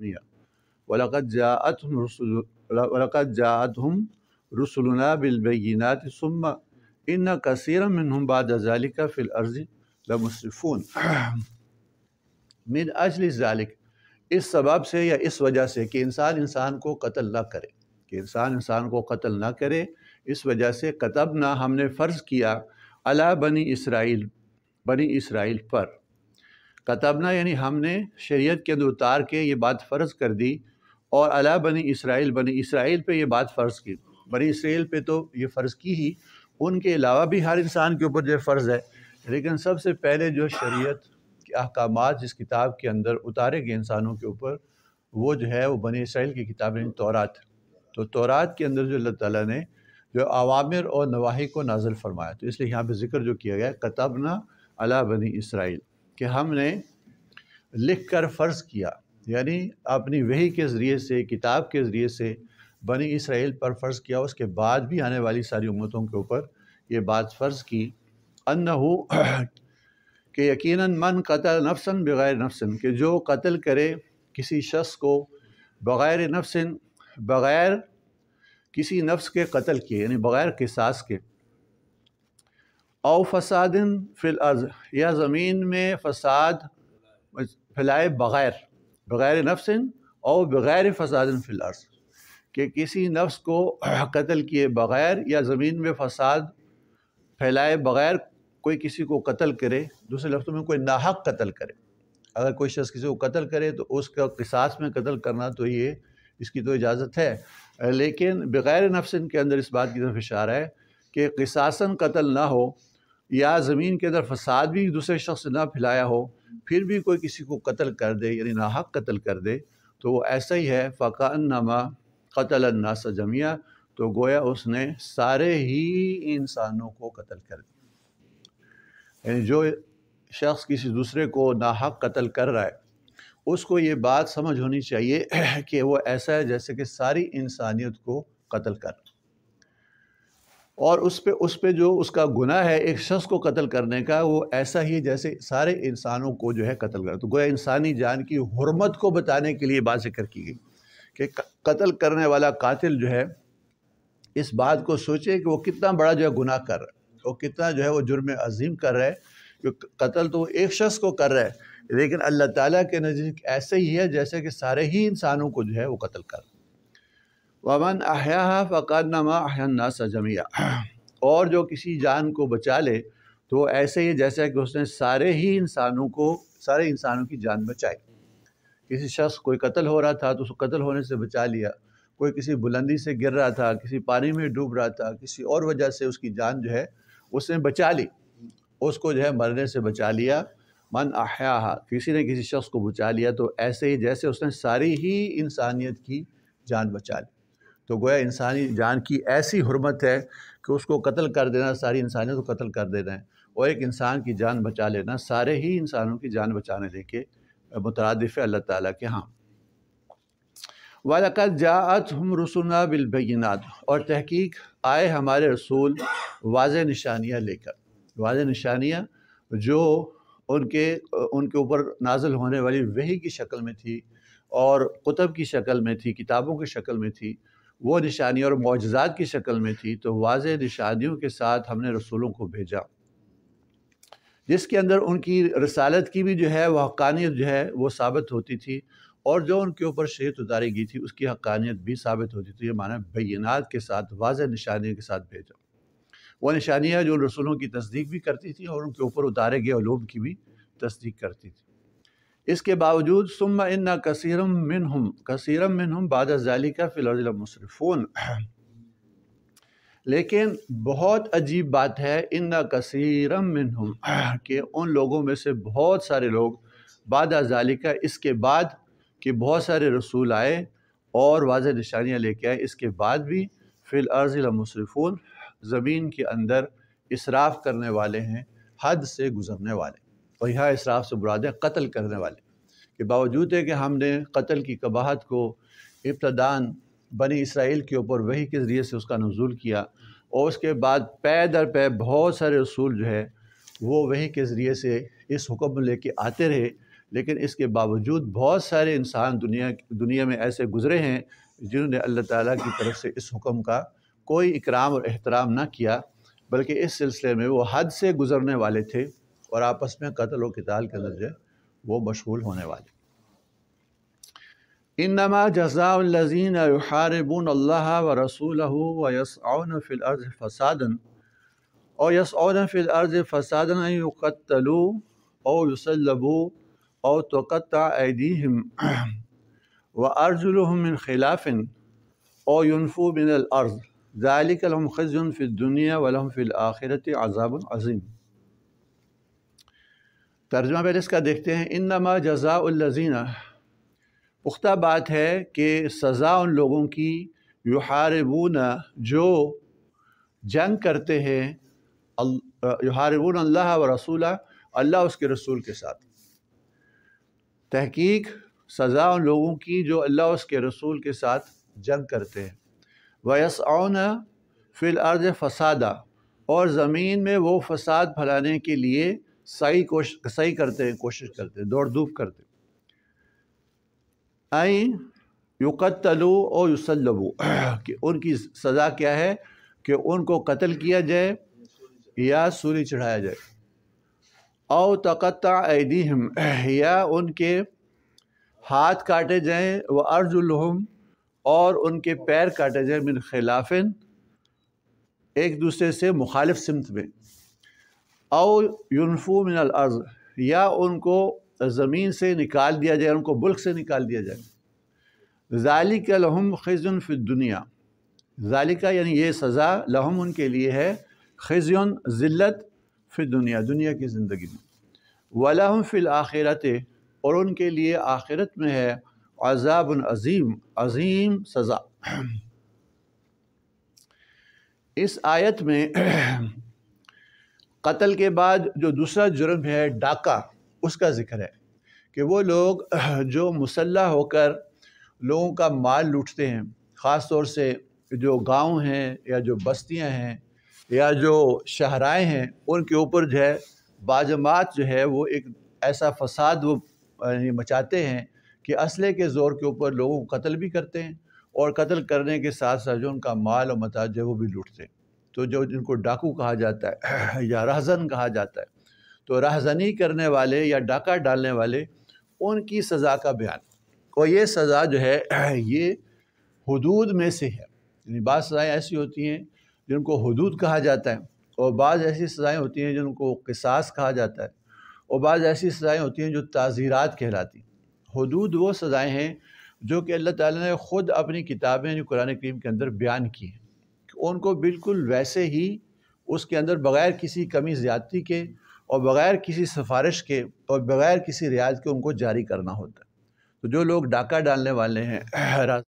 वलकद रसुलना बिलबीनात सुम इन कसर मिनहम बादालिका फ़िल अर्ज़ लमसरफ़ून मिन अजल ज़ालिक इस सबब से या इस वजह से कि इंसान इंसान को कत्ल ना करे कि इंसान इंसान को कत्ल ना करे इस वजह से कतब ना हमने फ़र्ज़ किया अला बनी इसराइल बनी इसराइल पर कतबना यानी हमने शरीयत के अंदर उतार के ये बात फ़र्ज कर दी और अला बनी इसराइल बनी इसराइल पे ये बात फ़र्ज़ की बनी इसराइल पे तो ये फ़र्ज़ की ही उनके अलावा भी हर इंसान के ऊपर जो फ़र्ज़ है लेकिन सबसे पहले जो शरीयत के अहकाम जिस किताब के अंदर उतारे गए इंसानों के ऊपर वो जो है वो बनी इसराइल की किताब यानी तौरात तो तौरात के अंदर जो अल्लाह ताला ने जो आवामिर और नवाही को नाजल फरमाया तो इसलिए यहाँ पर ज़िक्र जो किया गया कतबना अला बनी इसराइल कि हमने लिख कर फ़र्ज़ किया यानी अपनी वही के ज़रिए से किताब के ज़रिए से बनी इसराइल पर फ़र्ज़ किया उसके बाद भी आने वाली सारी उम्मतों के ऊपर ये बात फ़र्ज़ की अन्न हो कि यकीनन मन कतल नफसन बग़ैर नफसन के जो कत्ल करे किसी शख्स को बग़ैर नफसन बग़ैर किसी नफ्स के कत्ल किए यानी बग़ैर किसास के और फसादिन फिल या ज़मीन में फसाद फैलाए बग़ैर बग़ैर नफसिन और बग़ैर फसादिन फिल अर्ज किसी नफ्स को कत्ल किए बग़ैर या ज़मीन में फसाद फैलाए बग़ैर कोई किसी को कत्ल करे दूसरे लफ्तों में कोई नाहक कत्ल करे अगर कोई शख्स किसी को कत्ल करे तो उसका किसास में कत्ल करना तो ये इसकी तो इजाज़त है लेकिन बग़ैर नफ्सिन के अंदर इस बात की तरफ इशारा है कि किसासन कत्ल ना हो या ज़मीन के अंदर फसाद भी दूसरे शख्स ना फैलाया हो फिर भी कोई किसी को कत्ल कर दे यानी नाहक कत्ल कर दे तो वो ऐसा ही है फ़ाका नामा कतल ना सजमिया तो गोया उसने सारे ही इंसानों को कत्ल कर दिया यानी जो शख्स किसी दूसरे को नाहक कत्ल कर रहा है उसको ये बात समझ होनी चाहिए कि वो ऐसा है जैसे कि सारी इंसानियत को कत्ल कर और उस पर उस पर जो उसका गुना है एक शख्स को कत्ल करने का वो ऐसा ही है जैसे सारे इंसानों को जो है कत्ल कर तो गोया इंसानी जान की हरमत को बताने के लिए बात जिक्र की गई कि कत्ल करने वाला कातिल जो है इस बात को सोचे कि वो कितना बड़ा जो है गुनाह कर रहा है वो कितना जो है वो जुर्म अजीम कर रहा है कि कत्ल तो एक शख्स को कर रहा है लेकिन अल्लाह ताला के नज़दीक ऐसे ही है जैसे कि सारे ही इंसानों को जो है वो कत्ल कर रहा है वमन अहया फ़कत नमा अहन्ना सजमिया और जो किसी जान को बचा ले तो ऐसे ही जैसा कि उसने सारे ही इंसानों को सारे इंसानों की जान बचाई किसी शख्स कोई कत्ल हो रहा था तो उसको कत्ल होने से बचा लिया कोई किसी बुलंदी से गिर रहा था किसी पानी में डूब रहा था किसी और वजह से उसकी जान जो है उसने बचा ली उसको जो है मरने से बचा लिया मन आया किसी ने किसी शख्स को बचा लिया तो ऐसे ही जैसे उसने सारी ही इंसानियत की जान बचा ली तो गोया इंसानी जान की ऐसी हरमत है कि उसको कत्ल कर देना सारी इंसानियत को कत्ल कर देना है और एक इंसान की जान बचा लेना सारे ही इंसानों की जान बचाने लेके मुतरदफ़ अल्लाह ताला के हाँ वालकत जात हम रसुना बिलबीनात और तहकीक आए हमारे रसूल वाज निशानियाँ लेकर वाज निशानियाँ जो उनके उनके ऊपर नाजल होने वाली वही की शक्ल में थी और कुतब की शक्ल में थी किताबों की शक्ल में थी वो निशानी और मुआजात की शक्ल में थी तो वाज निशानियों के साथ हमने रसूलों को भेजा जिसके अंदर उनकी रसालत की भी जो है वह हकानियत जो है वो साबित होती थी और जो उनके ऊपर शरीत उतारी गई थी उसकी हकानियत भी साबित होती थी ये माना बैनात के साथ वाज निशानियों के साथ भेजा वह निशानियाँ जो रसूलों की तस्दीक भी करती थी और उनके ऊपर उतारे गए ूम की भी तस्दीक करती थी इसके बावजूद सुम इन्ना कसीरम मिन हम कसीरम मिन हम बादली का फ़िल मुसरफ़ोन लेकिन बहुत अजीब बात है इन्ना कसीरम मिन हम के उन लोगों में से बहुत सारे लोग बादाली का इसके बाद कि बहुत सारे रसूल आए और वाज निशानियाँ लेके आए इसके बाद भी फ़िल अर्ज़िल मुसरफ़ोन ज़मीन के अंदर इसराफ़ करने वाले हैं हद से गुज़रने वाले और इसराफ से बुरादे कत्ल करने वाले के बावजूद है कि हमने कत्ल की कबाहत को इब्तदान बनी इसराइल के ऊपर वही के ज़रिए से उसका नजूल किया और उसके बाद पै दर पै बहुत सारे असूल जो है वो वही के ज़रिए से इस हुक्म लेके आते रहे लेकिन इसके बावजूद बहुत सारे इंसान दुनिया दुनिया में ऐसे गुज़रे हैं जिन्होंने अल्लाह ताला की तरफ से इस हुक्म का कोई इकराम और एहतराम ना किया बल्कि इस सिलसिले में वो हद से गुज़रने वाले थे और आपस में कत्ल व कताल के अंदर जो है वो मशगूल होने वाले इन नमा जजाजीन हारबून अल्लाह व रसूल व यसन फ़िलर्ज़ फ़सादन और यसन फ़िलर्ज़ फ़सादन युक़लु और युसलबू और तोक़त ऐदीम व अर्जुलहमिन खिलाफिन और यूनफू बिन अर्ज़ ज़ालिकलम खजुन फ़िल दुनिया वलम फ़िल आखिरत अजाब अज़ीम तर्जमा पहले इसका देखते हैं इन नमा जज़ाज़ी पुख्ता बात है कि सज़ा उन लोगों की युहारबूना जो जंग करते हैं युहारबून अल्लाह व रसूल अल्लाह उसके रसूल के साथ तहकीक सज़ा उन लोगों की जो अल्लाह उसके रसूल के साथ जंग करते हैं वयसौन फ़िल अर्ज फसादा और ज़मीन में वो फसाद फैलाने के लिए सही कोश सही करते हैं कोशिश करते हैं दौड़ धूप करते हैं आई युकतलु और युसलबु कि उनकी सज़ा क्या है कि उनको कत्ल किया जाए या सूली चढ़ाया जाए औ तकत्ता एदीम या उनके हाथ काटे जाएँ व अर्जुलहम और उनके पैर काटे जाएँ मिन खिलाफिन एक दूसरे से मुखालिफ सिमत में और यूनफू मिनल अर्ज़ या उनको ज़मीन से निकाल दिया जाए उनको मुल्क से निकाल दिया जाए का लहम खज़न फिद दुनिया ज़ालिका यानी ये सज़ा लहम उनके लिए है खज़न जिलत फिर दुनिया दुनिया की ज़िंदगी में वलहम फ़िल आखिरत और उनके लिए आखिरत में है अजाब अज़ीम अज़ीम सज़ा इस आयत में कत्ल के बाद जो दूसरा जुर्म है डाका उसका ज़िक्र है कि वो लोग जो मुसल्ह होकर लोगों का माल लूटते हैं ख़ास तौर से जो गांव हैं या जो बस्तियां हैं या जो शहराएं हैं उनके ऊपर जो है बाजमात जो है वो एक ऐसा फसाद वो मचाते हैं कि असले के ज़ोर के ऊपर लोगों को कत्ल भी करते हैं और कत्ल करने के साथ साथ जो उनका माल और मताज है वो भी लूटते हैं तो जो जिनको डाकू कहा जाता है या रहजन कहा जाता है तो रहजनी करने वाले या डाका डालने वाले उनकी सज़ा का बयान और ये सज़ा जो है ये हदूद में से है यानी बाद सज़ाएँ ऐसी होती हैं जिनको हदूद कहा जाता है और बाद ऐसी सज़ाएँ होती हैं जिनको किसास कहा जाता है और बाद ऐसी सज़ाएँ होती हैं जो ताज़ीरात कहलाती हैं हदूद वो सज़ाएँ हैं जो कि अल्लाह ताला ने ख़ुद अपनी किताबें जो कुरान करीम के अंदर बयान की हैं उनको बिल्कुल वैसे ही उसके अंदर बग़ैर किसी कमी ज़्यादती के और बग़ैर किसी सिफारिश के और बग़ैर किसी रियायत के उनको जारी करना होता है तो जो लोग डाका डालने वाले हैं